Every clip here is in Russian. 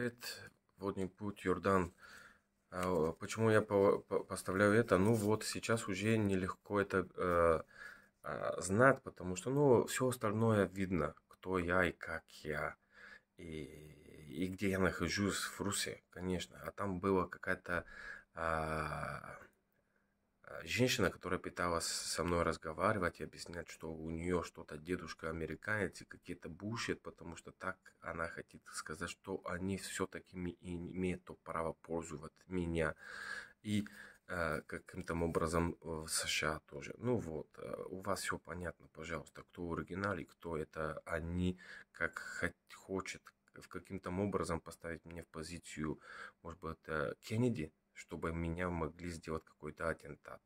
Привет, водный путь, Йордан. А почему я по по поставляю это? Ну вот сейчас уже нелегко это э, э, знать, потому что ну все остальное видно, кто я и как я, и, и где я нахожусь в Руси, конечно. А там была какая-то э, Э, женщина, которая пыталась со мной разговаривать и объяснять, что у нее что-то дедушка американец и какие-то бушит, потому что так она хотит сказать, что они все-таки имеют то право пользовать меня. И э, каким-то образом э, в США тоже. Ну вот, э, у вас все понятно, пожалуйста, кто в оригинале, кто это они, как хоть, хочет, в каким-то образом поставить меня в позицию, может быть, Кеннеди, чтобы меня могли сделать какой-то атентат.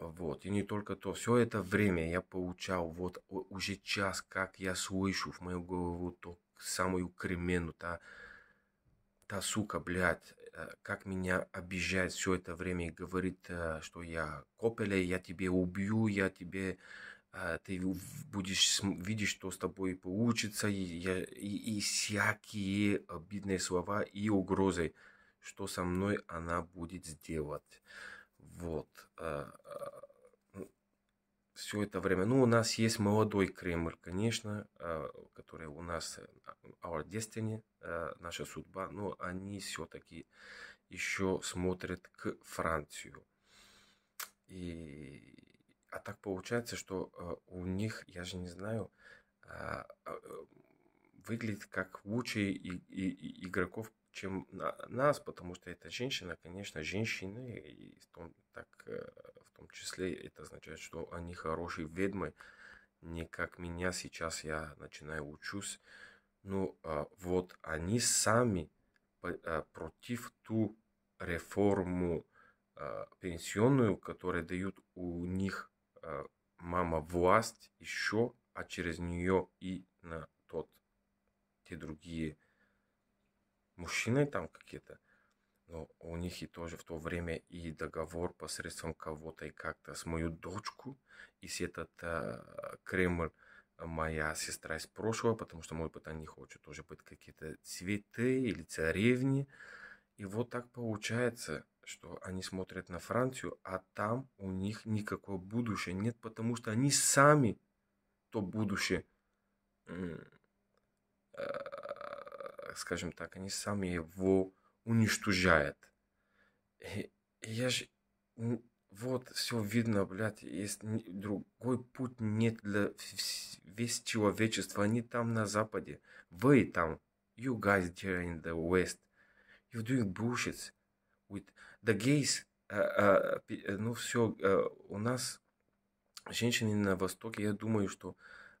Вот, и не только то. Все это время я получал, вот уже час, как я слышу в мою голову то самую кремену, та, та сука, блядь, э, как меня обижает все это время и говорит, э, что я копеля, я тебе убью, я тебе э, ты будешь видеть, что с тобой получится, и, и, и всякие обидные слова и угрозы что со мной она будет сделать. Вот. Э, ну, Все это время. Ну, у нас есть молодой Кремль, конечно, э, который у нас э, Our Destiny, наша судьба, но они все-таки еще смотрят к Францию. И а так получается, что у них, я же не знаю, а, а, выглядит как лучшие и, и, и игроков чем на нас, потому что эта женщина, конечно, женщины, и в том, так, э, в том числе это означает, что они хорошие ведьмы, не как меня сейчас, я начинаю учусь, ну а вот они сами а, против ту реформу а, пенсионную, которую дают у них мама власть еще, а через нее и на тот, те другие мужчины там какие-то, но у них и тоже в то время и договор посредством кого-то и как-то с мою дочку, и с этот э, Кремль, а, моя сестра из прошлого, потому что мой брат не хочет тоже быть какие-то цветы или царевни. И вот так получается, что они смотрят на Францию, а там у них никакого будущего нет, потому что они сами то будущее а, скажем так, они сами его уничтожают. И, я же... Вот, все видно, блядь, есть другой путь нет для весь человечества. Они там на западе. Вы там. You guys there in the west. You're doing bullshit with the gays. Uh, uh, ну все, uh, у нас женщины на востоке, я думаю, что uh,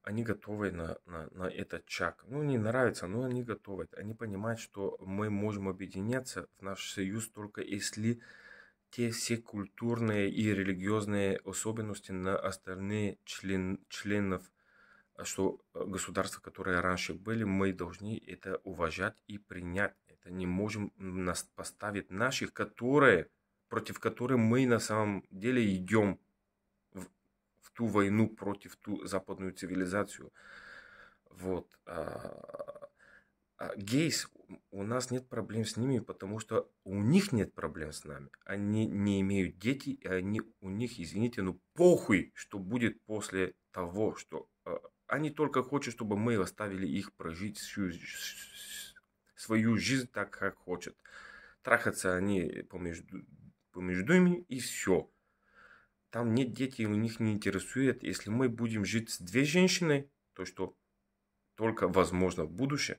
они готовы на, на, на этот чак Ну, не нравится, но они готовы. Они понимают, что мы можем объединяться в наш союз только если те все культурные и религиозные особенности на остальные член, членов, а, что а, государства, которые раньше были, мы должны это уважать и принять. Это не можем нас поставить наших, которые, против которых мы на самом деле идем ту войну против ту западную цивилизацию. Вот. А, а гейс, у нас нет проблем с ними, потому что у них нет проблем с нами. Они не имеют детей, и они, у них, извините, ну похуй, что будет после того, что... Э, они только хотят, чтобы мы оставили их прожить всю, свою жизнь так, как хотят. Трахаться они помежду, помежду ими, и все. Там нет детей, у них не интересует. Если мы будем жить с две женщиной, то что только возможно в будущем,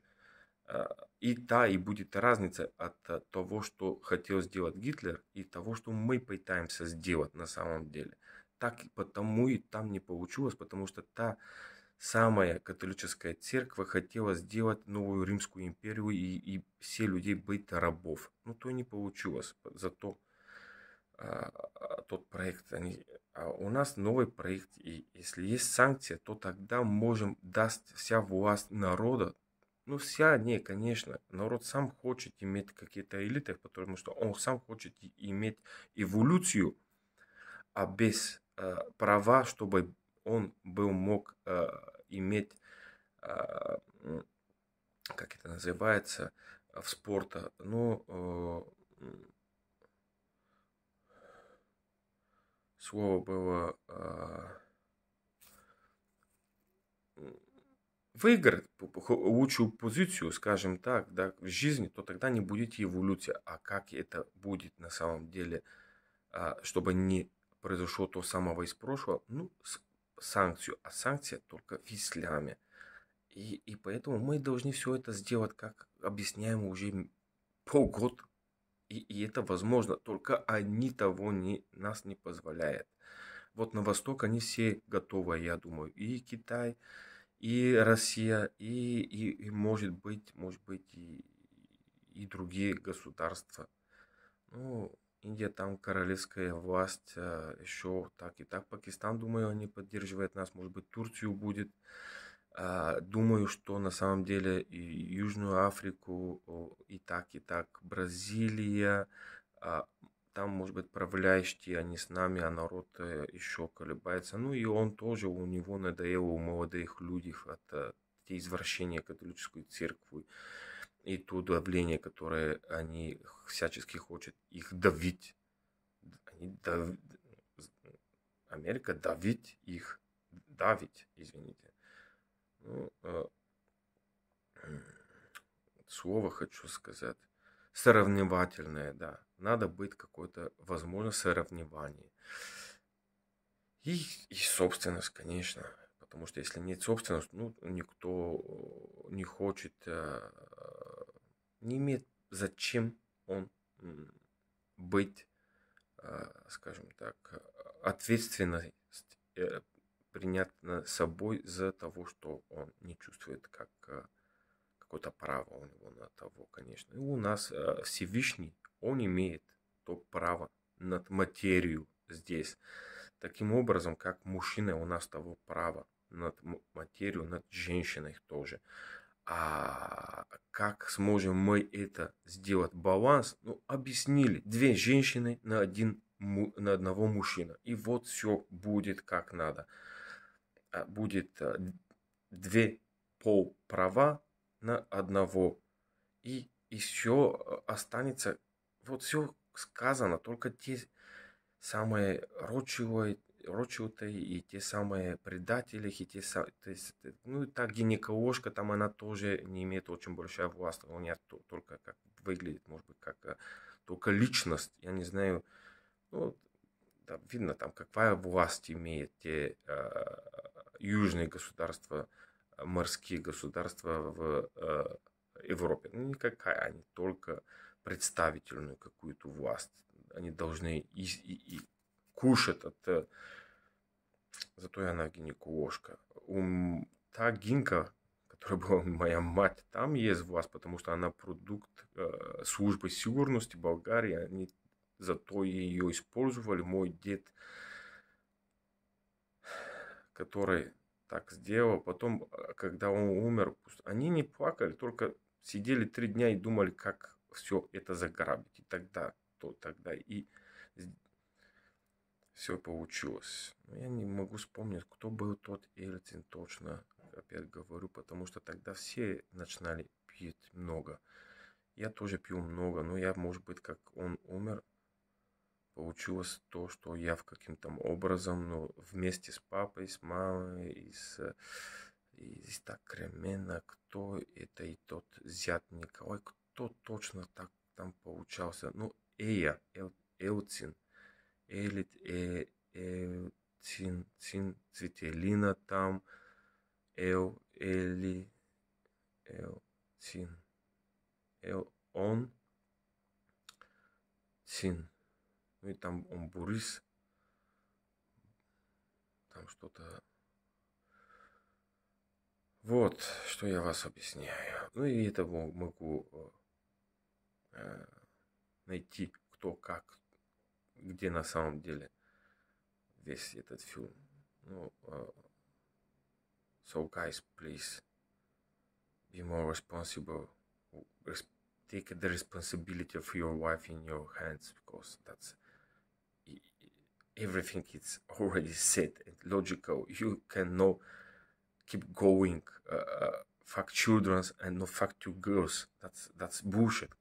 э, и та, и будет разница от э, того, что хотел сделать Гитлер, и того, что мы пытаемся сделать на самом деле. Так и потому и там не получилось, потому что та самая католическая церковь хотела сделать новую Римскую империю и, и все людей быть рабов. Но ну, то не получилось. Зато а, а, тот проект. Они, а у нас новый проект, и если есть санкция, то тогда можем даст вся власть народа. Ну, вся не, конечно. Народ сам хочет иметь какие-то элиты, потому что он сам хочет иметь эволюцию, а без э, права, чтобы он был мог э, иметь, э, как это называется, в спорта, ну, э, слово было а, выиграть лучшую позицию, скажем так, да, в жизни, то тогда не будет эволюции, А как это будет на самом деле, а, чтобы не произошло то самого из прошлого? Ну, санкцию. А санкция только в исламе. И, и поэтому мы должны все это сделать, как объясняем уже полгода и, и это возможно, только они того не, нас не позволяют. Вот на Восток они все готовы, я думаю. И Китай, и Россия, и, и, и может быть, может быть, и, и другие государства. Ну, Индия там королевская власть, э, еще так и так. Пакистан, думаю, они поддерживают нас. Может быть, Турцию будет. А, думаю, что на самом деле и Южную Африку, и так, и так, Бразилия, а, там, может быть, правлящие, они с нами, а народ э, еще колебается. Ну и он тоже, у него надоело у молодых людей от э, те извращения католической церкви и то давление, которое они всячески хотят их давить. Они дав... Америка давить их, давить, извините. Ну, э, слово хочу сказать. Соревновательное, да. Надо быть какой-то, возможно, соревновании. И, и собственность, конечно. Потому что если нет собственности, ну, никто э, не хочет, э, не имеет зачем он быть, э, скажем так, ответственность э, принят собой за того, что он не чувствует как э, какое-то право у него на того, конечно. И у нас э, Всевышний, он имеет то право над материю здесь. Таким образом, как мужчина, у нас того права над материю, над женщиной тоже. А как сможем мы это сделать? Баланс, ну, объяснили, две женщины на один на одного мужчина И вот все будет как надо. Э, будет э, две полправа на одного. И еще э, останется, вот все сказано, только те самые рочевые, рочевые и те самые предатели, и те, то есть, ну и та гинеколожка, там она тоже не имеет очень большая власть, у нее только как выглядит, может быть, как только личность, я не знаю, ну, да, видно там, какая власть имеет те э, южные государства, э, морские государства в э, Европе. Ну, никакая, они только представительную какую-то власть. Они должны и, и, и кушать от... Э, зато я она гинеколожка. У, та гинка, которая была моя мать, там есть власть, потому что она продукт э, службы сигурности Болгарии. Они зато ее использовали. Мой дед э, который так сделал, потом, а, когда он умер, они не плакали, только сидели три дня и думали, как все это заграбить. И тогда, то тогда, и все получилось. Но я не могу вспомнить, кто был тот Ельцин точно, опять говорю, потому что тогда все начинали пить много. Я тоже пью много, но я, может быть, как он умер, получилось то, что я в каким-то образом, ну, вместе с папой, с мамой, и с так Такремена, кто это и тот зят Николай, кто точно так там получался. Ну, Эя, Эл, Элцин, Элит, э, Элцин, Цин, Цветелина там, Эл, Эли, Элцин, Эл, он, Цин. Ну и там он Бурыс. Там что-то... Вот, что я вас объясняю. Ну и это могу э, э, найти кто как, где на самом деле весь этот фильм. Ну, э, so guys, please be more responsible. Take the responsibility of your wife in your hands because that's everything is already set and logical. You can now keep going. Uh, uh fuck children and no fuck two girls. That's that's bullshit.